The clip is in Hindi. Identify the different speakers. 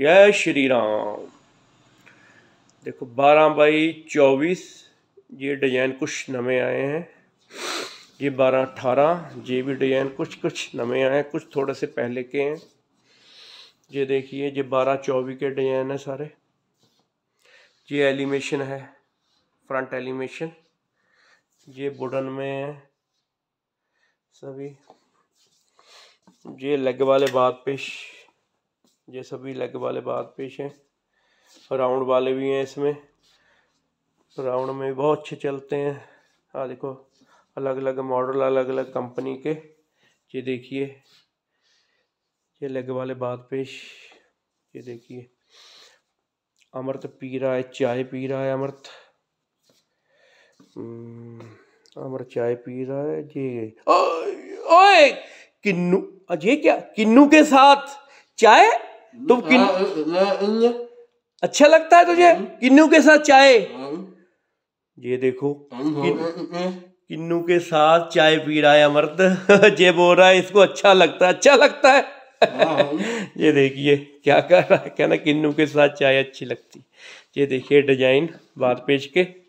Speaker 1: जय श्री राम देखो बारह बाई चौबीस ये डिजाइन कुछ नवे आए हैं ये बारह अठारह ये भी डिजाइन कुछ कुछ नवे आए हैं कुछ थोड़े से पहले के हैं ये देखिए ये बारह चौबीस के डिजाइन है सारे ये एलिमेशन है फ्रंट एलिमेशन ये बुडन में है सभी ये लेग वाले बात पेश ये सभी लेग वाले बाद पेश हैं राउंड वाले भी हैं इसमें राउंड में बहुत अच्छे चलते हैं हाँ देखो अलग अलग मॉडल अलग अलग कंपनी के ये देखिए ये लेग वाले बाद पेश ये देखिए अमृत पी रहा है चाय पी रहा है अमृत हम्म, अमृत चाय पी रहा है जी
Speaker 2: ओए किन्नू अजय क्या किन्नू के साथ चाय तुम तो हाँ, किन हाँ, हाँ, अच्छा लगता है तुझे किन्नू के साथ चाय
Speaker 1: ये देखो किन्नू के साथ चाय पी रहा है अमृत जे बोल रहा है इसको अच्छा लगता है अच्छा लगता है ये देखिए क्या कर रहा है कहना किन्नू के साथ चाय अच्छी लगती ये देखिए डिजाइन बात पेज के